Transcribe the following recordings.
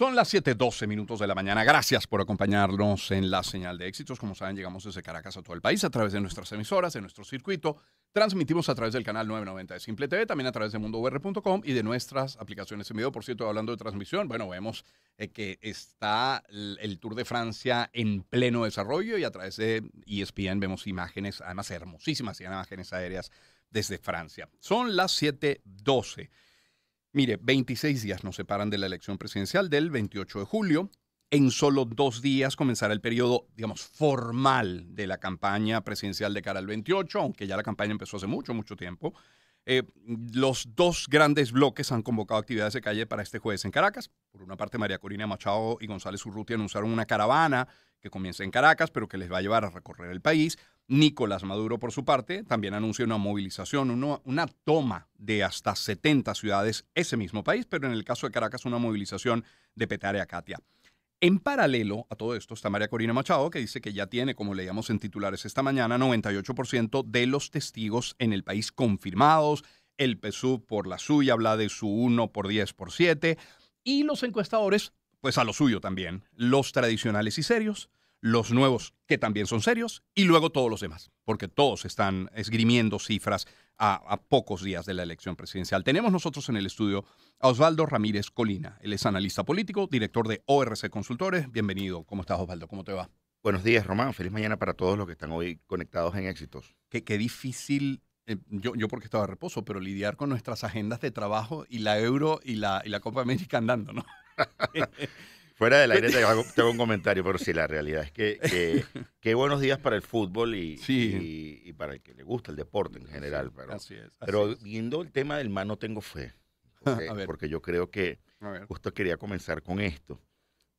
Son las 7:12 minutos de la mañana. Gracias por acompañarnos en la señal de éxitos. Como saben, llegamos desde Caracas a todo el país a través de nuestras emisoras, de nuestro circuito. Transmitimos a través del canal 990 de Simple TV, también a través de mundovr.com y de nuestras aplicaciones en video. Por cierto, hablando de transmisión, bueno, vemos eh, que está el Tour de Francia en pleno desarrollo y a través de ESPN vemos imágenes, además hermosísimas imágenes aéreas desde Francia. Son las 7:12. Mire, 26 días nos separan de la elección presidencial del 28 de julio. En solo dos días comenzará el periodo, digamos, formal de la campaña presidencial de cara al 28, aunque ya la campaña empezó hace mucho, mucho tiempo. Eh, los dos grandes bloques han convocado actividades de calle para este jueves en Caracas. Por una parte, María Corina Machado y González Urrutia anunciaron una caravana que comienza en Caracas, pero que les va a llevar a recorrer el país. Nicolás Maduro, por su parte, también anuncia una movilización, una toma de hasta 70 ciudades ese mismo país, pero en el caso de Caracas una movilización de Petare a Katia. En paralelo a todo esto está María Corina Machado, que dice que ya tiene, como leíamos en titulares esta mañana, 98% de los testigos en el país confirmados. El PSUV por la suya habla de su 1 por 10 por 7. Y los encuestadores, pues a lo suyo también, los tradicionales y serios, los nuevos que también son serios y luego todos los demás, porque todos están esgrimiendo cifras a, pocos días de la elección presidencial. Tenemos nosotros en el estudio a Osvaldo Ramírez Colina. Él es analista político, director de ORC Consultores. Bienvenido. ¿Cómo estás, Osvaldo? ¿Cómo te va? Buenos días, Román. Feliz mañana para todos los que están hoy conectados en Éxitos. Qué, qué difícil eh, yo, yo, porque estaba de reposo, pero lidiar con nuestras agendas de trabajo y la Euro y la, y la Copa América andando, ¿no? Fuera del aire te hago, un comentario, pero sí, la realidad es que, qué buenos días para el fútbol y, para el que le gusta el deporte en general. pero, pero viendo el tema del mano no tengo fe. Porque, yo creo que justo quería comenzar con esto.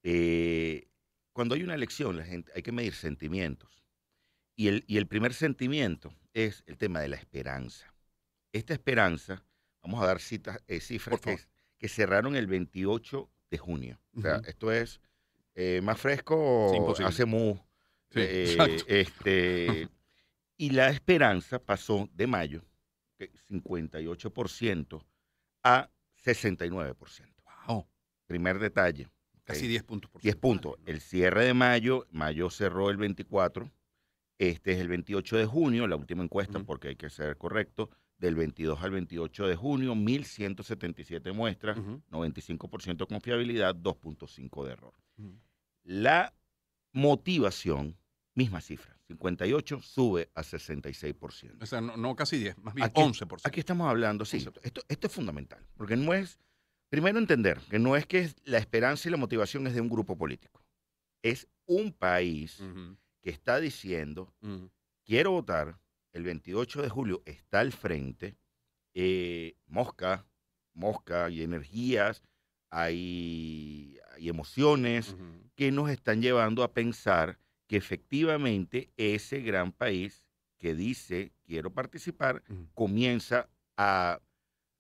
Eh, cuando hay una elección, la gente, hay que medir sentimientos. Y el, primer sentimiento es el tema de la esperanza. Esta esperanza, vamos a dar eh, cifras que, que cerraron el 28 de junio. O sea, esto es eh, más fresco, hace mu. Eh, este, y la esperanza pasó de mayo, 58%, a 69%. Wow. Primer detalle. Casi 10 puntos. Por 10 puntos. El cierre de mayo, mayo cerró el 24, este es el 28 de junio, la última encuesta, porque hay que ser correcto, del 22 al 28 de junio, 1.177 muestras, 95% confiabilidad, 2.5 de error. La motivación, misma cifra, 58 sube a 66%. O sea, no, casi 10, más bien 11%. Aquí estamos hablando, sí, esto, esto es fundamental, porque no es, primero entender que no es que la esperanza y la motivación es de un grupo político, es un país que está diciendo, quiero votar, el 28 de julio está al frente eh, Mosca, Mosca y energías, hay, emociones que nos están llevando a pensar que efectivamente ese gran país que dice quiero participar mm. comienza a,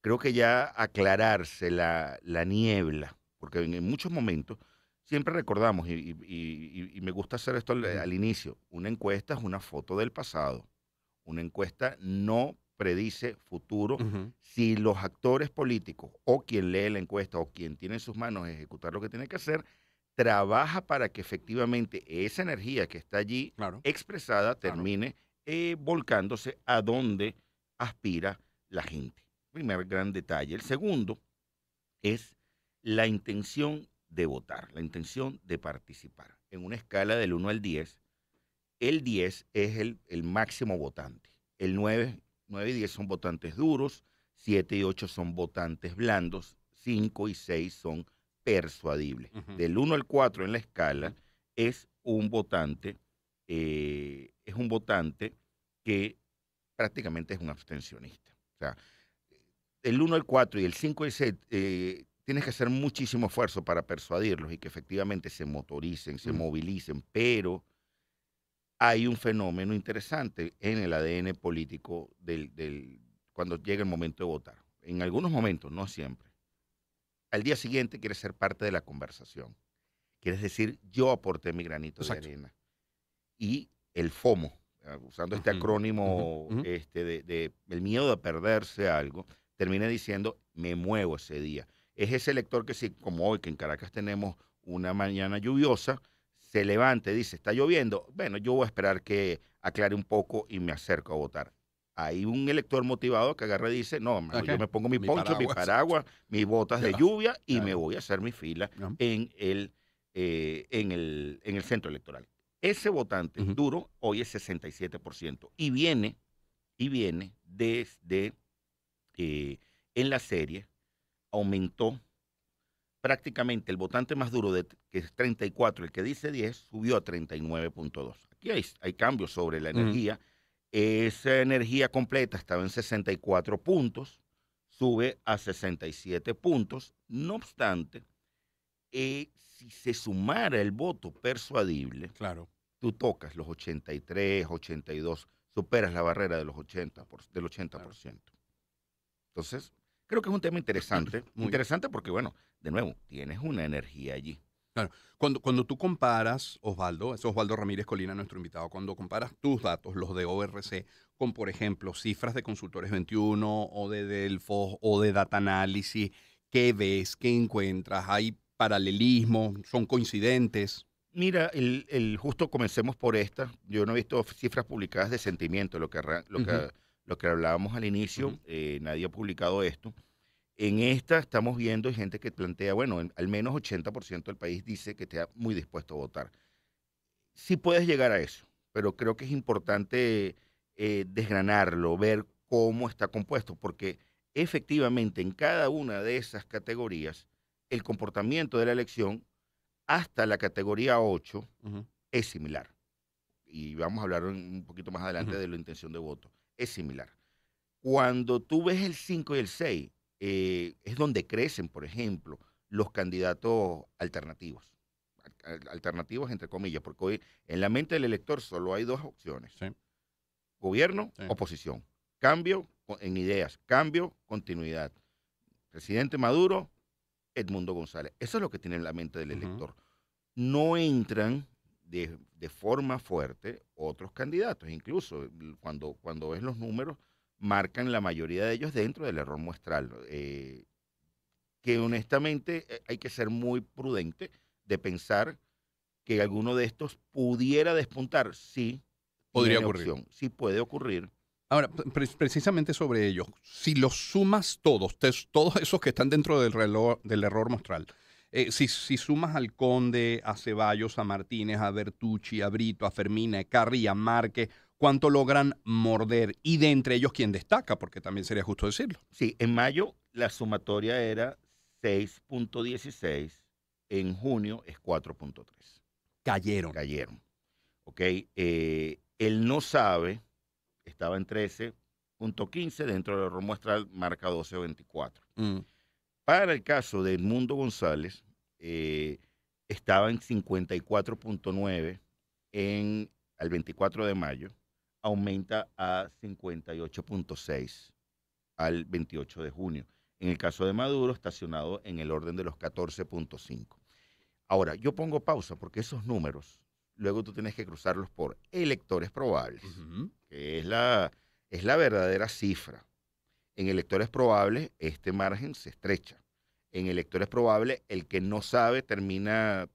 creo que ya aclararse la, niebla, porque en, muchos momentos siempre recordamos, y, me gusta hacer esto al inicio, una encuesta es una foto del pasado una encuesta no predice futuro. Si los actores políticos o quien lee la encuesta o quien tiene en sus manos ejecutar lo que tiene que hacer, trabaja para que efectivamente esa energía que está allí expresada termine eh, volcándose a donde aspira la gente. Primer gran detalle. El segundo es la intención de votar, la intención de participar. En una escala del 1 al 10, el 10 es el, máximo votante. El 9, y 10 son votantes duros, 7 y 8 son votantes blandos, 5 y 6 son persuadibles. Del 1 al 4 en la escala es un votante, eh, es un votante que prácticamente es un abstencionista. O sea, el 1 al 4 y el 5 y 6 eh, tienes que hacer muchísimo esfuerzo para persuadirlos y que efectivamente se motoricen, se movilicen, pero hay un fenómeno interesante en el ADN político del, cuando llega el momento de votar. En algunos momentos, no siempre. Al día siguiente quieres ser parte de la conversación. Quieres decir, yo aporté mi granito de arena. Y el FOMO, ah, usando este acrónimo este, de, el miedo de perderse algo, termina diciendo, me muevo ese día. Es ese lector que, si, como hoy, que en Caracas tenemos una mañana lluviosa, se levante, dice, está lloviendo, bueno, yo voy a esperar que aclare un poco y me acerco a votar. Hay un elector motivado que agarra y dice, no, yo me pongo mi, poncho, mi paraguas, mis botas de lluvia y me voy a hacer mi fila en, el, eh, el, en el centro electoral. Ese votante duro hoy es 67% y viene, y viene desde eh, en la serie, aumentó prácticamente el votante más duro, de, que es 34, el que dice 10, subió a 39.2. Aquí hay, cambios sobre la energía. Esa energía completa estaba en 64 puntos, sube a 67 puntos. No obstante, eh, si se sumara el voto persuadible, claro. tú tocas los 83, 82, superas la barrera de los 80 del 80%. Entonces, creo que es un tema interesante. interesante porque, bueno, de nuevo, tienes una energía allí. Claro. Cuando, cuando tú comparas, Osvaldo, es Osvaldo Ramírez Colina, nuestro invitado, cuando comparas tus datos, los de ORC, con, por ejemplo, cifras de Consultores 21 o de Delfos o de Data Analysis, ¿qué ves? ¿Qué encuentras? ¿Hay paralelismo? ¿Son coincidentes? Mira, el, justo comencemos por esta. Yo no he visto cifras publicadas de sentimiento, lo que, lo lo que hablábamos al inicio, eh, nadie ha publicado esto. En esta estamos viendo gente que plantea, bueno, al menos 80% del país dice que está muy dispuesto a votar. Sí puedes llegar a eso, pero creo que es importante eh, desgranarlo, ver cómo está compuesto, porque efectivamente en cada una de esas categorías, el comportamiento de la elección hasta la categoría 8 es similar. Y vamos a hablar un poquito más adelante de la intención de voto. Es similar. Cuando tú ves el 5 y el 6, eh, es donde crecen, por ejemplo, los candidatos alternativos. Alternativos entre comillas, porque hoy en la mente del elector solo hay dos opciones. Gobierno, oposición. Cambio en ideas, cambio, continuidad. Presidente Maduro, Edmundo González. Eso es lo que tiene en la mente del elector. No entran de, de, forma fuerte otros candidatos. Incluso eh, cuando, cuando ves los números, marcan la mayoría de ellos dentro del error muestral. Eh, que honestamente eh, hay que ser muy prudente de pensar que alguno de estos pudiera despuntar. Sí, podría ocurrir. sí puede ocurrir. Ahora, precisamente sobre ellos, si los sumas todos, todos esos que están dentro del, del error muestral, eh, si, sumas al Conde, a Ceballos, a Martínez, a Bertucci, a Brito, a Fermina, a Carri, a Márquez, cuánto logran morder y de entre ellos quién destaca, porque también sería justo decirlo. Sí, en mayo la sumatoria era 6.16, en junio es 4.3. Cayeron. Cayeron. Ok, él eh, no sabe, estaba en 13.15, dentro de la muestra marca 12.24. Mm. Para el caso de Edmundo González, eh, estaba en 54.9 en, al 24 de mayo aumenta a 58.6 al 28 de junio. En el caso de Maduro, estacionado en el orden de los 14.5. Ahora, yo pongo pausa porque esos números, luego tú tienes que cruzarlos por electores probables, que es la, es la verdadera cifra. En electores probables, este margen se estrecha. En electores probables, el que no sabe termina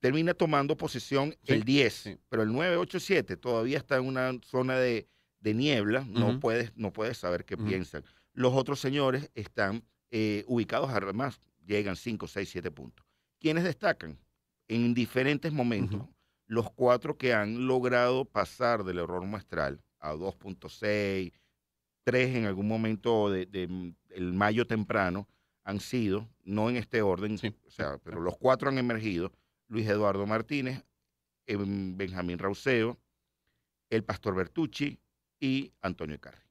termina tomando posición el 10, pero el 987 todavía está en una zona de, niebla, no, puedes, no puedes saber qué piensan. Los otros señores están eh, ubicados además, llegan 5, 6, 7 puntos. ¿Quiénes destacan? En diferentes momentos, los cuatro que han logrado pasar del error muestral a 2.6, 3 en algún momento de, mm, el mayo temprano, han sido, no en este orden, o sea, pero los cuatro han emergido Luis Eduardo Martínez, eh, Benjamín Rauseo, el Pastor Bertucci y Antonio Carri.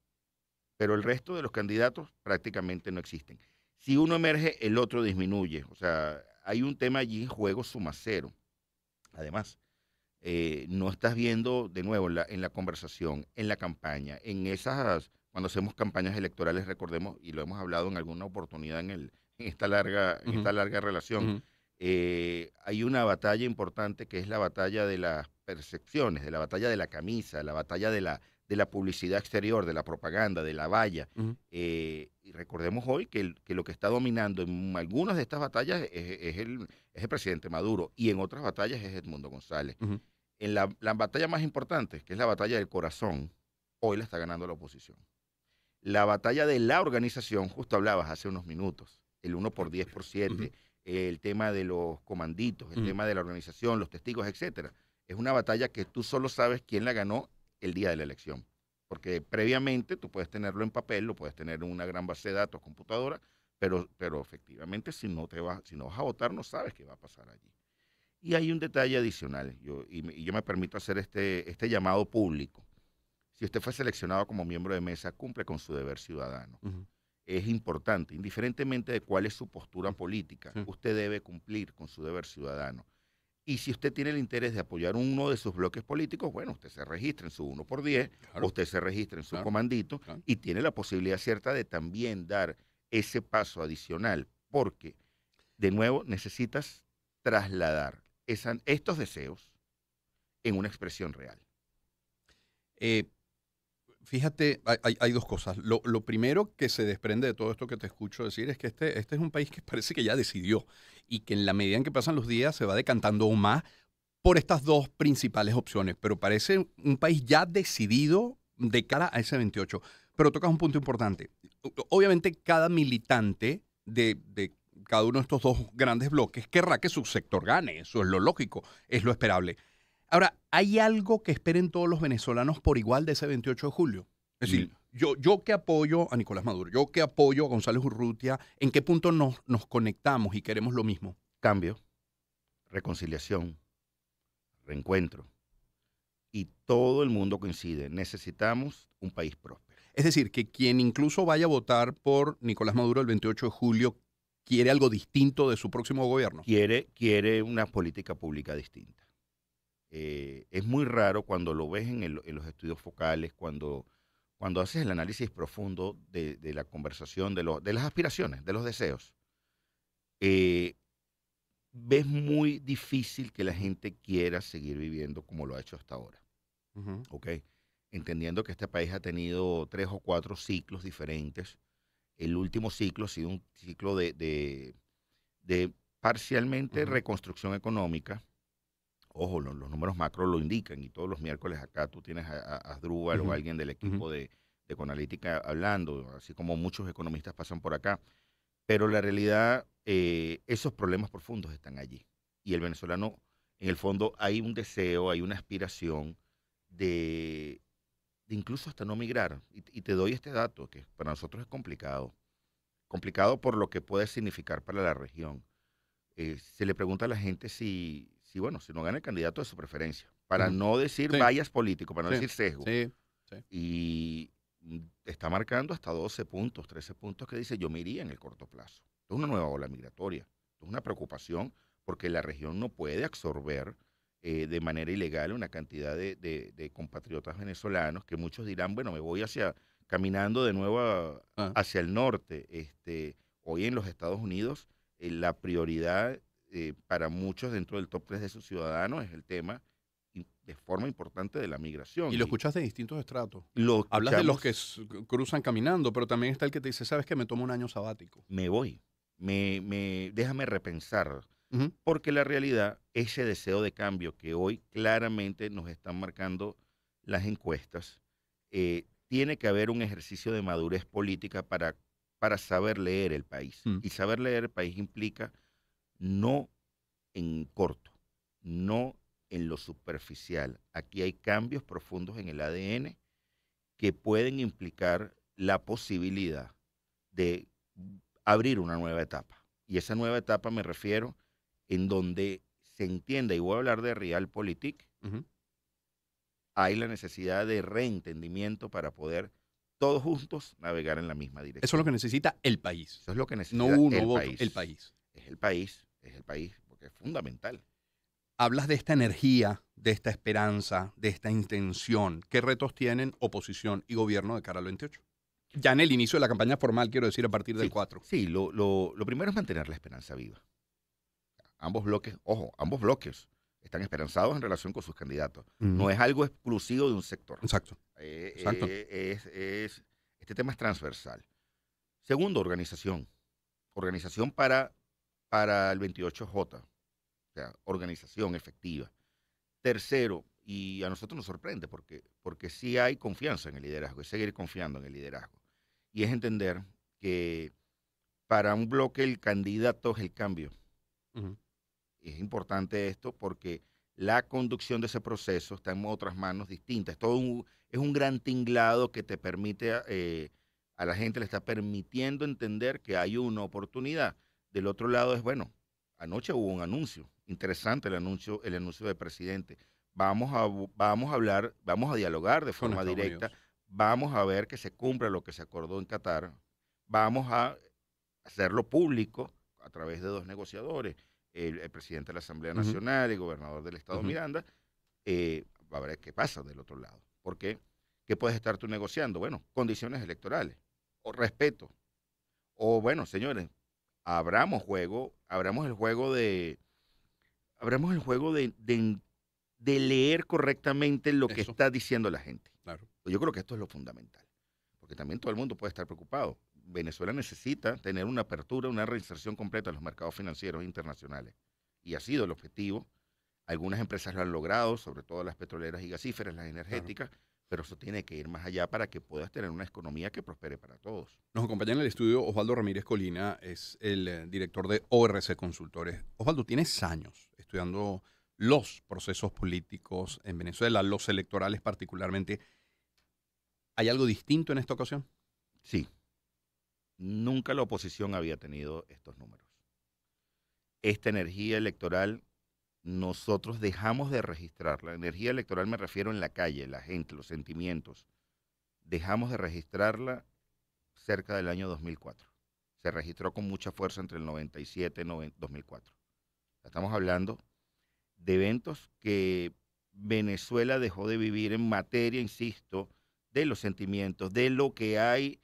Pero el resto de los candidatos prácticamente no existen. Si uno emerge, el otro disminuye. O sea, hay un tema allí en juego suma cero. Además, eh, no estás viendo de nuevo en la conversación, en la campaña, en esas, cuando hacemos campañas electorales, recordemos, y lo hemos hablado en alguna oportunidad en, esta larga, esta larga relación. Eh, hay una batalla importante que es la batalla de las percepciones, de la batalla de la camisa, la batalla de la, de la publicidad exterior, de la propaganda, de la valla. Eh, y recordemos hoy que, lo que está dominando en algunas de estas batallas es, el, el, presidente Maduro y en otras batallas es Edmundo González. En la, batalla más importante, que es la batalla del corazón, hoy la está ganando la oposición. La batalla de la organización, justo hablabas hace unos minutos, el 1 por 10 por 7 el tema de los comanditos, el mm. tema de la organización, los testigos, etcétera. Es una batalla que tú solo sabes quién la ganó el día de la elección. Porque previamente tú puedes tenerlo en papel, lo puedes tener en una gran base de datos, computadora, pero, pero efectivamente si no, te vas, si no vas a votar no sabes qué va a pasar allí. Y hay un detalle adicional, yo, y, yo me permito hacer este, este llamado público. Si usted fue seleccionado como miembro de mesa, cumple con su deber ciudadano es importante, indiferentemente de cuál es su postura política, usted debe cumplir con su deber ciudadano. Y si usted tiene el interés de apoyar uno de sus bloques políticos, bueno, usted se registra en su 1 x 10, usted se registra en su comandito y tiene la posibilidad cierta de también dar ese paso adicional, porque, de nuevo, necesitas trasladar esa, estos deseos en una expresión real. Eh, fíjate, hay, dos cosas. Lo, primero que se desprende de todo esto que te escucho decir es que este, este es un país que parece que ya decidió y que en la medida en que pasan los días se va decantando aún más por estas dos principales opciones, pero parece un país ya decidido de cara a ese 28. Pero tocas un punto importante. Obviamente cada militante de, de cada uno de estos dos grandes bloques querrá que su sector gane, eso es lo lógico, es lo esperable. Ahora, ¿hay algo que esperen todos los venezolanos por igual de ese 28 de julio? Es decir, mm. yo, yo que apoyo a Nicolás Maduro, yo que apoyo a González Urrutia, ¿en qué punto nos, nos conectamos y queremos lo mismo? Cambio, reconciliación, reencuentro. Y todo el mundo coincide, necesitamos un país próspero. Es decir, que quien incluso vaya a votar por Nicolás Maduro el 28 de julio quiere algo distinto de su próximo gobierno. Quiere, quiere una política pública distinta. Eh, es muy raro cuando lo ves en, los estudios focales, cuando, cuando haces el análisis profundo de, la conversación, de, las aspiraciones, de los deseos. Eh, ves muy difícil que la gente quiera seguir viviendo como lo ha hecho hasta ahora. Entendiendo que este país ha tenido tres o cuatro ciclos diferentes. El último ciclo ha sido un ciclo de, parcialmente reconstrucción económica, ojo, los, números macro lo indican y todos los miércoles acá tú tienes a, Asdrúbal o alguien del equipo de, de hablando, así como muchos economistas pasan por acá. Pero la realidad, eh, esos problemas profundos están allí. Y el venezolano, en el fondo, hay un deseo, hay una aspiración de, incluso hasta no migrar. Y, te doy este dato, que para nosotros es complicado. Complicado por lo que puede significar para la región. Eh, se le pregunta a la gente si, si bueno, si no gana el candidato de su preferencia. Para no decir vallas político, para no decir sesgo. Sí. sí. Y está marcando hasta 12 puntos, 13 puntos que dice yo me iría en el corto plazo. es una nueva ola migratoria. es una preocupación porque la región no puede absorber eh, de manera ilegal una cantidad de, compatriotas venezolanos que muchos dirán, bueno, me voy hacia caminando de nuevo ah. hacia el norte. Este, hoy en los Estados Unidos eh, la prioridad eh, para muchos dentro del top 3 de sus ciudadanos es el tema de forma importante de la migración. Y lo escuchas de distintos estratos. Hablas de los que cruzan caminando, pero también está el que te dice, sabes que me tomo un año sabático. Me voy, me, me déjame repensar, porque la realidad, ese deseo de cambio que hoy claramente nos están marcando las encuestas, eh, tiene que haber un ejercicio de madurez política para, para saber leer el país. Mm. Y saber leer el país implica no en corto, no en lo superficial. Aquí hay cambios profundos en el ADN que pueden implicar la posibilidad de abrir una nueva etapa. Y esa nueva etapa me refiero en donde se entienda, y voy a hablar de realpolitik, hay la necesidad de reentendimiento para poder todos juntos navegar en la misma dirección. Eso es lo que necesita el país. Eso es lo que necesita no uno, el el país. Es el país es el país, porque es fundamental. Hablas de esta energía, de esta esperanza, de esta intención. ¿Qué retos tienen oposición y gobierno de cara al 28? Ya en el inicio de la campaña formal, quiero decir, a partir del 4. Sí, lo, primero es mantener la esperanza viva. Ambos bloques, ojo, ambos bloques están esperanzados en relación con sus candidatos. No es algo exclusivo de un sector. Exacto. Eh, eh, Exacto. es, este tema es transversal. Segundo, organización. Organización para para el 28J, o sea, organización efectiva. Tercero, y a nosotros nos sorprende porque, porque sí hay confianza en el liderazgo, es seguir confiando en el liderazgo. Y es entender que para un bloque el candidato es el cambio. Es importante esto porque la conducción de ese proceso está en otras manos distintas. es un gran tinglado que te permite, eh, a la gente le está permitiendo entender que hay una oportunidad del otro lado es, bueno, anoche hubo un anuncio, interesante el anuncio, el anuncio del presidente. Vamos a, vamos a hablar, vamos a dialogar de forma directa, vamos a ver que se cumpla lo que se acordó en Qatar, vamos a hacerlo público a través de dos negociadores, el, presidente de la Asamblea Nacional y gobernador del Estado Miranda, eh, a ver qué pasa del otro lado. ¿Por qué? ¿Qué puedes estar tú negociando? Bueno, condiciones electorales, o respeto, o bueno, señores, abramos juego, abramos el juego de, abramos el juego de, leer correctamente lo que está diciendo la gente. Yo creo que esto es lo fundamental, porque también todo el mundo puede estar preocupado. Venezuela necesita tener una apertura, una reinserción completa en los mercados financieros internacionales. Y ha sido el objetivo. Algunas empresas lo han logrado, sobre todo las petroleras y gasíferas, las energéticas pero eso tiene que ir más allá para que puedas tener una economía que prospere para todos. Nos acompaña en el estudio Osvaldo Ramírez Colina, es el eh, director de ORC Consultores. Osvaldo, tienes años estudiando los procesos políticos en Venezuela, los electorales particularmente. ¿Hay algo distinto en esta ocasión? Sí. Nunca la oposición había tenido estos números. Esta energía electoral nosotros dejamos de registrar. La energía electoral me refiero en la calle, la gente, los sentimientos. Dejamos de registrarla cerca del año 2004. Se registró con mucha fuerza entre el 97 y 2004. Estamos hablando de eventos que Venezuela dejó de vivir en materia, insisto, de los sentimientos, de lo que hay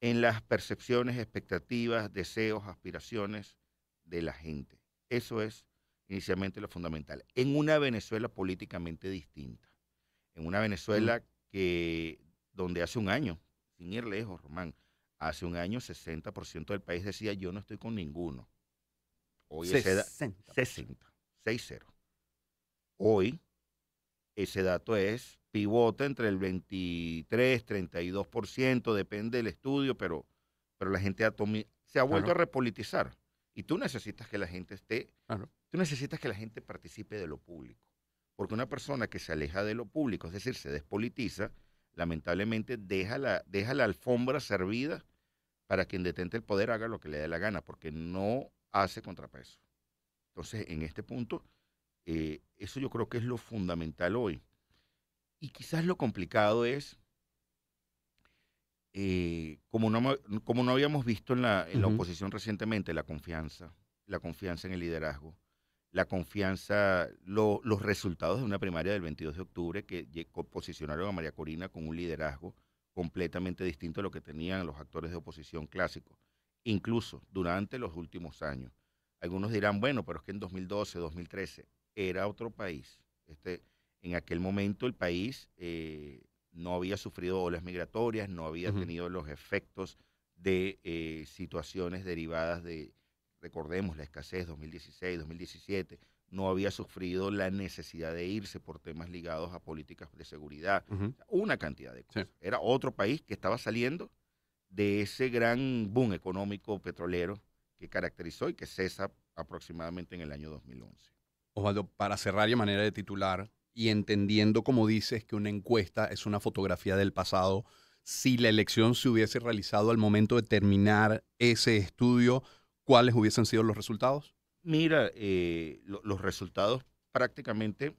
en las percepciones, expectativas, deseos, aspiraciones de la gente. Eso es inicialmente lo fundamental, en una Venezuela políticamente distinta, en una mm. Venezuela que, donde hace un año, sin ir lejos, Román, hace un año 60% del país decía yo no estoy con ninguno. Hoy 60. 60, 6-0. Hoy ese dato es pivota entre el 23, 32%, depende del estudio, pero, pero la gente se ha vuelto a repolitizar. Y tú necesitas que la gente esté Tú necesitas que la gente participe de lo público, porque una persona que se aleja de lo público, es decir, se despolitiza, lamentablemente deja la, deja la alfombra servida para quien detente el poder haga lo que le dé la gana, porque no hace contrapeso. Entonces, en este punto, eh, eso yo creo que es lo fundamental hoy. Y quizás lo complicado es, eh, como, no, como no habíamos visto en la, oposición recientemente, la confianza, la confianza en el liderazgo la confianza, los resultados de una primaria del 22 de octubre que posicionaron a María Corina con un liderazgo completamente distinto a lo que tenían los actores de oposición clásicos, incluso durante los últimos años. Algunos dirán, bueno, pero es que en 2012, 2013 era otro país. Este, en aquel momento el país eh, no había sufrido olas migratorias, no había tenido los efectos de eh, situaciones derivadas de, recordemos la escasez 2016-2017, no había sufrido la necesidad de irse por temas ligados a políticas de seguridad, una cantidad de cosas. Era otro país que estaba saliendo de ese gran boom económico petrolero que caracterizó y que cesa aproximadamente en el año 2011. Osvaldo, para cerrar de manera de titular y entendiendo, como dices, que una encuesta es una fotografía del pasado, si la elección se hubiese realizado al momento de terminar ese estudio, ¿cuáles hubiesen sido los resultados? Mira, eh, los resultados prácticamente,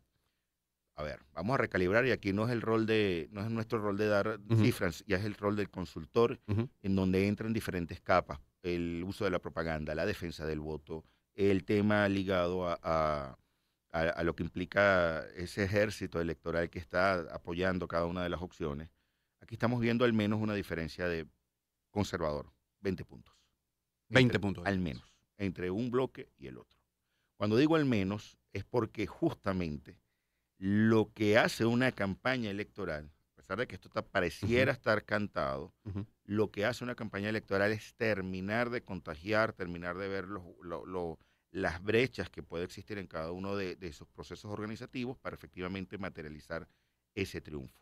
a ver, vamos a recalibrar y aquí no es el rol de, no es nuestro rol de dar diferencia, ya es el rol del consultor en donde entran diferentes capas, el uso de la propaganda, la defensa del voto, el tema ligado a, lo que implica ese ejército electoral que está apoyando cada una de las opciones, aquí estamos viendo al menos una diferencia de conservador, 20 puntos. 20 puntos. Al menos, entre un bloque y el otro. Cuando digo al menos, es porque justamente lo que hace una campaña electoral, a pesar de que esto pareciera estar cantado, lo que hace una campaña electoral es terminar de contagiar, terminar de ver las brechas que puede existir en cada uno de, esos procesos organizativos para efectivamente materializar ese triunfo.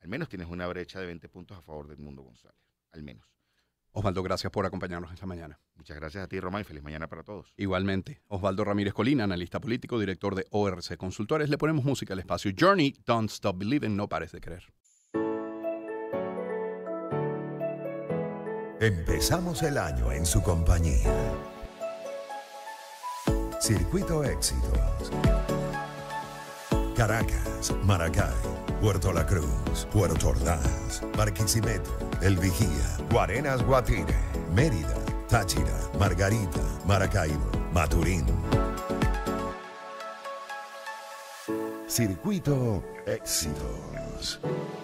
Al menos tienes una brecha de 20 puntos a favor del Mundo González, al menos. Osvaldo, gracias por acompañarnos esta mañana. Muchas gracias a ti, Roma, y feliz mañana para todos. Igualmente, Osvaldo Ramírez Colina, analista político, director de ORC Consultores, le ponemos música al espacio. Journey, Don't Stop Believing, no pares de creer. Empezamos el año en su compañía. Circuito Éxitos. Caracas, Maracay, Puerto La Cruz, Puerto Ordaz, Barquisimeto, El Vigía, Guarenas Guatine, Mérida, Táchira, Margarita, Maracaibo, Maturín. Circuito Éxitos.